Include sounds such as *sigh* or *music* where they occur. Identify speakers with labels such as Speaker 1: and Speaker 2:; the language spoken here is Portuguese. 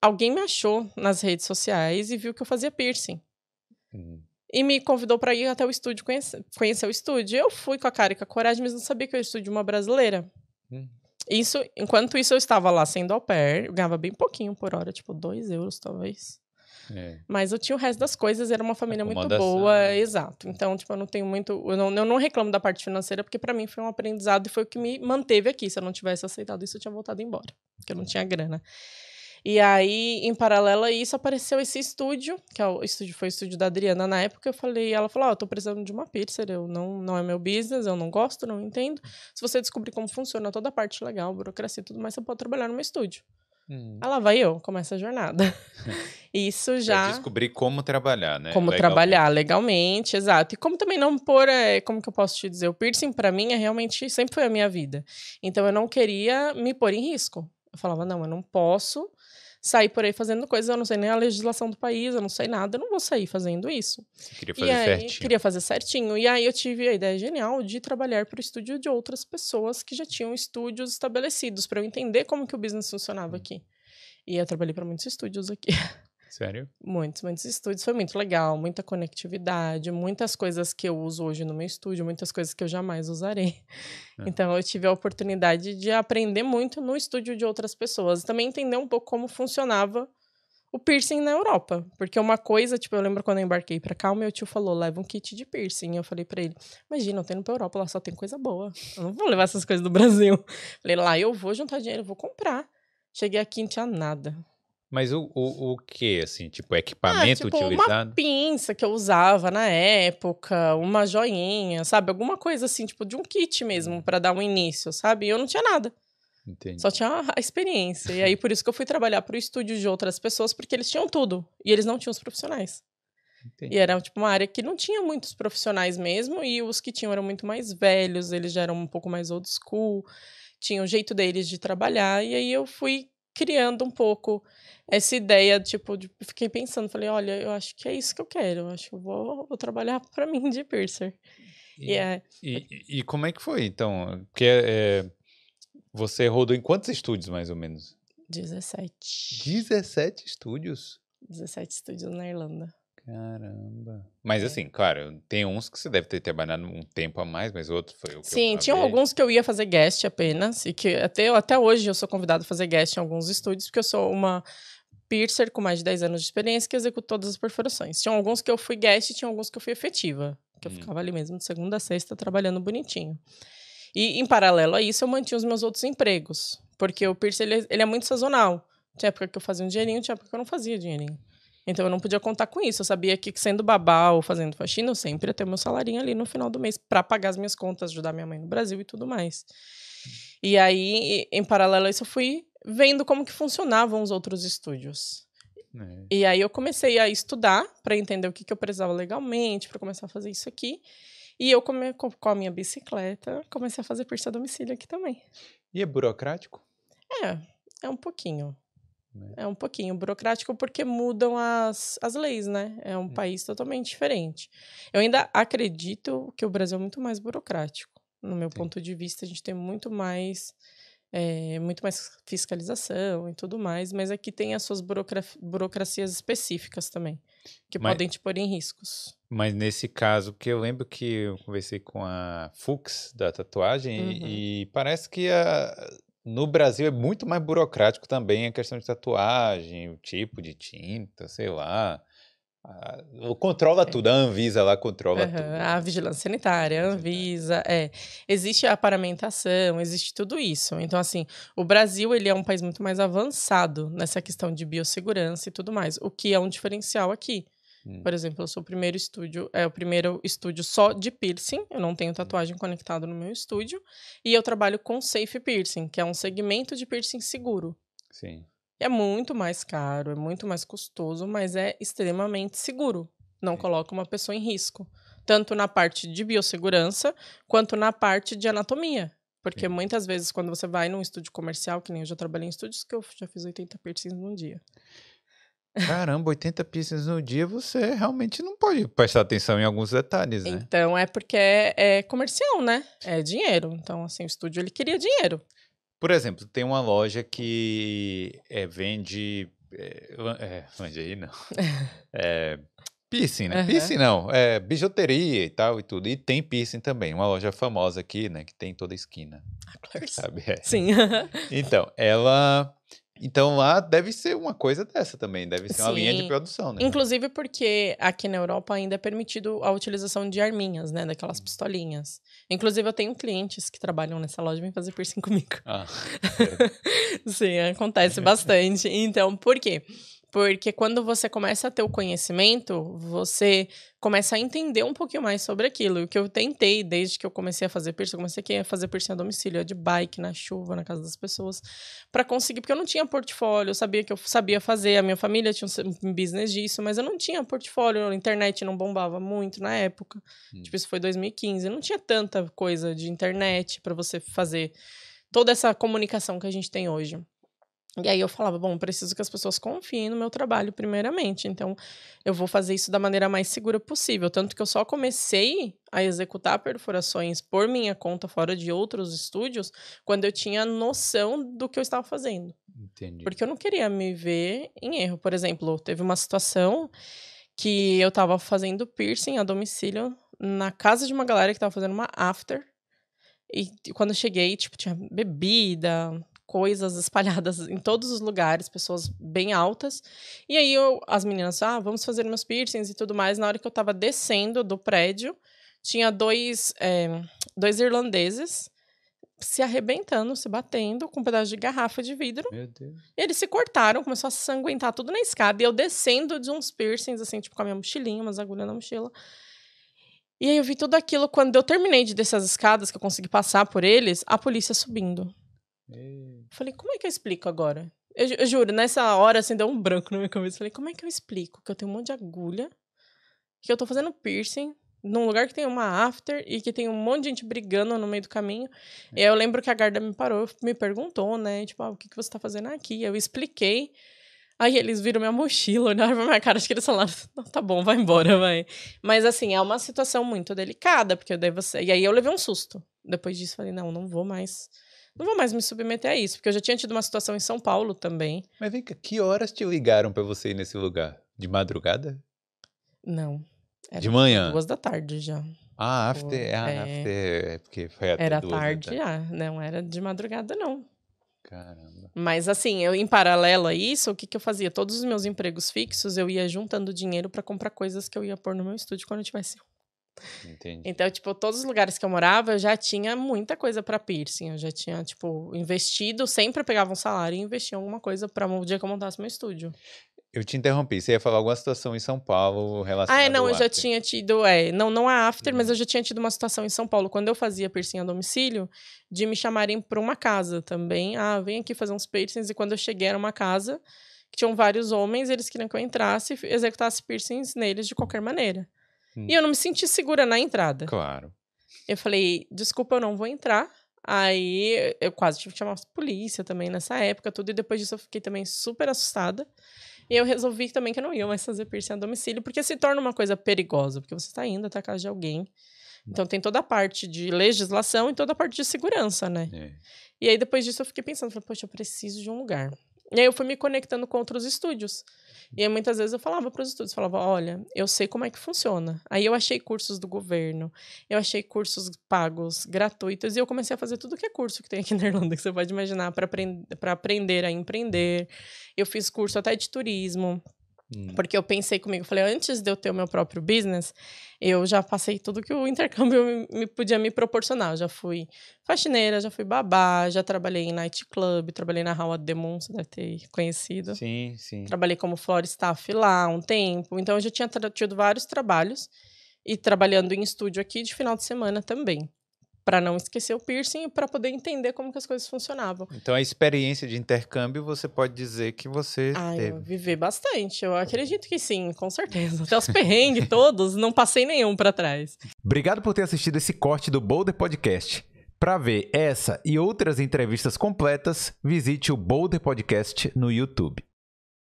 Speaker 1: alguém me achou nas redes sociais e viu que eu fazia piercing. Uhum. E me convidou para ir até o estúdio, conhecer, conhecer o estúdio. Eu fui com a cara e com a coragem, mas não sabia que eu estúdio de é uma brasileira. Uhum. Isso, enquanto isso, eu estava lá sendo au pair, eu ganhava bem pouquinho por hora, tipo dois euros talvez. É. Mas eu tinha o resto das coisas, era uma família muito boa, né? exato. Então, tipo, eu não tenho muito. Eu não, eu não reclamo da parte financeira, porque para mim foi um aprendizado e foi o que me manteve aqui. Se eu não tivesse aceitado isso, eu tinha voltado embora, porque eu não uhum. tinha grana. E aí, em paralelo a isso, apareceu esse estúdio, que é o estúdio, foi o estúdio da Adriana na época. Eu falei, ela falou: oh, eu tô precisando de uma pizzer, eu não, não é meu business, eu não gosto, não entendo. Se você descobrir como funciona toda a parte legal, burocracia e tudo mais, você pode trabalhar no meu estúdio. Hum. Ela vai eu, começa a jornada. *laughs* Isso é, já. Pra
Speaker 2: descobrir como trabalhar, né? Como legalmente. trabalhar
Speaker 1: legalmente, exato. E como também não pôr. É, como que eu posso te dizer? O piercing, para mim, é realmente. Sempre foi a minha vida. Então eu não queria me pôr em risco. Eu falava, não, eu não posso sair por aí fazendo coisas, eu não sei nem a legislação do país, eu não sei nada, eu não vou sair fazendo isso.
Speaker 2: Você queria fazer aí, certinho.
Speaker 1: Queria fazer certinho. E aí eu tive a ideia genial de trabalhar para o estúdio de outras pessoas que já tinham estúdios estabelecidos, para eu entender como que o business funcionava hum. aqui. E eu trabalhei para muitos estúdios aqui. *laughs* Sério? Muitos, muitos estúdios. Foi muito legal, muita conectividade, muitas coisas que eu uso hoje no meu estúdio, muitas coisas que eu jamais usarei. É. Então, eu tive a oportunidade de aprender muito no estúdio de outras pessoas. Também entender um pouco como funcionava o piercing na Europa. Porque uma coisa, tipo, eu lembro quando eu embarquei pra cá, o meu tio falou: leva um kit de piercing. Eu falei pra ele: imagina, eu tô indo pra Europa, lá só tem coisa boa. Eu não vou levar essas coisas do Brasil. *laughs* Falei: lá eu vou juntar dinheiro, vou comprar. Cheguei aqui, não tinha nada.
Speaker 2: Mas o, o, o que, assim, tipo, ah, equipamento ah, tipo, utilizado? Uma
Speaker 1: pinça que eu usava na época, uma joinha, sabe? Alguma coisa assim, tipo, de um kit mesmo, hum. para dar um início, sabe? E eu não tinha nada. Entendi. Só tinha a experiência. E aí, *laughs* por isso que eu fui trabalhar pro estúdio de outras pessoas, porque eles tinham tudo. E eles não tinham os profissionais. Entendi. E era, tipo, uma área que não tinha muitos profissionais mesmo, e os que tinham eram muito mais velhos, eles já eram um pouco mais old school, tinham o jeito deles de trabalhar, e aí eu fui criando um pouco essa ideia, tipo, de, fiquei pensando, falei, olha, eu acho que é isso que eu quero, eu acho que eu vou, vou trabalhar *laughs* para mim de piercer. E, yeah. É.
Speaker 2: e, e, como é que foi, então? Porque é, você rodou em quantos estúdios, mais ou menos?
Speaker 1: 17.
Speaker 2: 17 estúdios?
Speaker 1: 17 estúdios na Irlanda.
Speaker 2: Caramba. Mas é. assim, claro, tem uns que você deve ter trabalhado um tempo a mais, mas outro foi o que Sim, tinham
Speaker 1: alguns que eu ia fazer guest apenas, e que até, até hoje eu sou convidado a fazer guest em alguns estúdios, porque eu sou uma piercer com mais de 10 anos de experiência que executo todas as perfurações. Tinham alguns que eu fui guest e tinha alguns que eu fui efetiva, que eu hum. ficava ali mesmo de segunda a sexta trabalhando bonitinho. E em paralelo a isso eu mantinha os meus outros empregos, porque o piercer ele, é, ele é muito sazonal. Tinha época que eu fazia um dinheirinho, tinha época que eu não fazia dinheirinho. Então eu não podia contar com isso. Eu sabia que sendo babá ou fazendo faxina, eu sempre ia ter meu salarinho ali no final do mês para pagar as minhas contas, ajudar minha mãe no Brasil e tudo mais. E aí, em paralelo a isso, eu fui vendo como que funcionavam os outros estúdios. É. E aí eu comecei a estudar para entender o que, que eu precisava legalmente para começar a fazer isso aqui. E eu come, com a minha bicicleta comecei a fazer por a domicílio aqui também.
Speaker 2: E é burocrático?
Speaker 1: É, é um pouquinho. Né? É um pouquinho burocrático porque mudam as, as leis, né? É um hum. país totalmente diferente. Eu ainda acredito que o Brasil é muito mais burocrático. No meu Sim. ponto de vista, a gente tem muito mais. É, muito mais fiscalização e tudo mais, mas aqui tem as suas burocra burocracias específicas também, que mas, podem te pôr em riscos.
Speaker 2: Mas nesse caso, porque eu lembro que eu conversei com a Fux da tatuagem uhum. e parece que a, no Brasil é muito mais burocrático também a questão de tatuagem, o tipo de tinta, sei lá. Ah, controla é. tudo, a Anvisa lá controla uhum, tudo. A
Speaker 1: vigilância sanitária, a Anvisa, é. Existe a paramentação, existe tudo isso. Então, assim, o Brasil ele é um país muito mais avançado nessa questão de biossegurança e tudo mais, o que é um diferencial aqui. Hum. Por exemplo, eu sou o primeiro estúdio, é o primeiro estúdio só de piercing. Eu não tenho tatuagem hum. conectado no meu estúdio. E eu trabalho com safe piercing, que é um segmento de piercing seguro. Sim. É muito mais caro, é muito mais custoso, mas é extremamente seguro. Não Sim. coloca uma pessoa em risco. Tanto na parte de biossegurança, quanto na parte de anatomia. Porque Sim. muitas vezes, quando você vai num estúdio comercial, que nem eu já trabalhei em estúdios, que eu já fiz 80 piercings num dia.
Speaker 2: Caramba, 80 pieces no dia, você realmente não pode prestar atenção em alguns detalhes, né?
Speaker 1: Então, é porque é, comercial, né? É dinheiro. Então, assim, o estúdio, ele queria dinheiro.
Speaker 2: Por exemplo, tem uma loja que é, vende... É, vende aí, não. *laughs* É... Piercing, né? Uhum. Piercing não, é bijuteria e tal e tudo. E tem piercing também, uma loja famosa aqui, né? Que tem toda a esquina. Ah, claro. Sabe? É. Sim. então, ela então lá deve ser uma coisa dessa também, deve ser Sim. uma linha de produção, né? Inclusive
Speaker 1: porque aqui na Europa ainda é permitido a utilização de arminhas, né? Daquelas hum. pistolinhas. Inclusive eu tenho clientes que trabalham nessa loja e vêm fazer piercing *laughs* comigo. Ah, Sim, acontece bastante. Então, por quê? Porque quando você começa a ter o conhecimento, você começa a entender um pouquinho mais sobre aquilo. O que eu tentei desde que eu comecei a fazer piercing, eu comecei a fazer piercing a domicílio, é de bike, na chuva, na casa das pessoas, para conseguir, porque eu não tinha portfólio, eu sabia que eu sabia fazer, a minha família tinha um business disso, mas eu não tinha portfólio, a internet não bombava muito na época. Hum. Tipo, isso foi 2015, não tinha tanta coisa de internet para você fazer toda essa comunicação que a gente tem hoje. E aí eu falava, bom, preciso que as pessoas confiem no meu trabalho primeiramente, então eu vou fazer isso da maneira mais segura possível, tanto que eu só comecei a executar perfurações por minha conta fora de outros estúdios quando eu tinha noção do que eu estava fazendo. Entendi. Porque eu não queria me ver em erro. Por exemplo, teve uma situação que eu estava fazendo piercing a domicílio na casa de uma galera que estava fazendo uma after. E quando eu cheguei, tipo, tinha bebida, coisas espalhadas em todos os lugares, pessoas bem altas. E aí eu, as meninas, ah, vamos fazer meus piercings e tudo mais. Na hora que eu tava descendo do prédio, tinha dois, é, dois irlandeses se arrebentando, se batendo com um pedaço de garrafa de vidro. Meu Deus. E eles se cortaram, começou a sanguentar tudo na escada. E eu descendo de uns piercings, assim, tipo com a minha mochilinha, umas agulhas na mochila. E aí eu vi tudo aquilo. Quando eu terminei de descer as escadas, que eu consegui passar por eles, a polícia subindo. E... Falei, como é que eu explico agora? Eu, eu, juro, nessa hora, assim, deu um branco na minha cabeça. Falei, como é que eu explico que eu tenho um monte de agulha, que eu tô fazendo piercing num lugar que tem uma after e que tem um monte de gente brigando no meio do caminho. É. E aí eu lembro que a guarda me parou, me perguntou, né? Tipo, ah, o que, que você tá fazendo aqui? Eu expliquei. Aí eles viram minha mochila, olharam pra minha cara, acho que eles falaram, tá bom, vai embora, vai. Mas assim, é uma situação muito delicada, porque eu dei você. E aí eu levei um susto. Depois disso, falei, não, não vou mais não vou mais me submeter a isso, porque eu já tinha tido uma situação em São Paulo também. Mas vem cá, que horas te
Speaker 2: ligaram para você ir nesse lugar? De madrugada?
Speaker 1: Não. Era de manhã? Duas da tarde já.
Speaker 2: Ah, after, ah, é, after é porque foi até Era duas tarde, Era
Speaker 1: tarde. Ah, não era de madrugada não. Caramba. Mas assim, eu em paralelo a isso, o que, que eu fazia? Todos os meus empregos fixos, eu ia juntando dinheiro para comprar coisas que eu ia pôr no meu estúdio quando eu tivesse Entendi. Então, tipo, todos os lugares que eu morava, eu já tinha muita coisa para piercing. Eu já tinha, tipo, investido, sempre pegava um salário e investia em alguma coisa para um dia que eu montasse meu estúdio.
Speaker 2: Eu te interrompi, você ia falar alguma situação em São Paulo relacionada Ah, é, não, eu já
Speaker 1: tinha tido, é, não, não a after, mas uhum. eu já tinha tido uma situação em São Paulo, quando eu fazia piercing a domicílio, de me chamarem para uma casa também, ah, vem aqui fazer uns piercings, e quando eu cheguei era uma casa que tinham vários homens, eles queriam que eu entrasse e executasse piercings neles de qualquer maneira. Hum. E eu não me senti segura na entrada. Claro. Eu falei, desculpa, eu não vou entrar. Aí eu quase tive que chamar a polícia também nessa época, tudo. E depois disso eu fiquei também super assustada. E eu resolvi também que eu não ia mais fazer piercing a domicílio, porque se torna uma coisa perigosa, porque você está indo até a casa de alguém. Hum. Então tem toda a parte de legislação e toda a parte de segurança, né? É. E aí depois disso eu fiquei pensando, falei, poxa, eu preciso de um lugar. E aí eu fui me conectando com outros estúdios. E aí, muitas vezes eu falava para os estudos, falava, olha, eu sei como é que funciona. Aí eu achei cursos do governo, eu achei cursos pagos, gratuitos, e eu comecei a fazer tudo que é curso que tem aqui na Irlanda, que você pode imaginar, para aprend aprender a empreender. Eu fiz curso até de turismo. Hum. Porque eu pensei comigo, falei, antes de eu ter o meu próprio business, eu já passei tudo que o intercâmbio me, podia me proporcionar. Eu já fui faxineira, já fui babá, já trabalhei em nightclub, trabalhei na Howard Demon, você deve ter conhecido. Sim,
Speaker 2: sim. Trabalhei
Speaker 1: como floor staff lá um tempo. Então eu já tinha tido vários trabalhos e trabalhando em estúdio aqui de final de semana também para não esquecer o piercing e para poder entender como que as coisas funcionavam.
Speaker 2: Então a experiência de intercâmbio você pode dizer que você Ai, ah, teve. Eu
Speaker 1: vivi bastante, eu acredito que sim, com certeza. Até os perrengues *laughs* todos, não passei nenhum para
Speaker 2: trás. Obrigado por ter assistido esse corte do Boulder Podcast. Para ver essa e outras entrevistas completas, visite o Boulder Podcast no YouTube.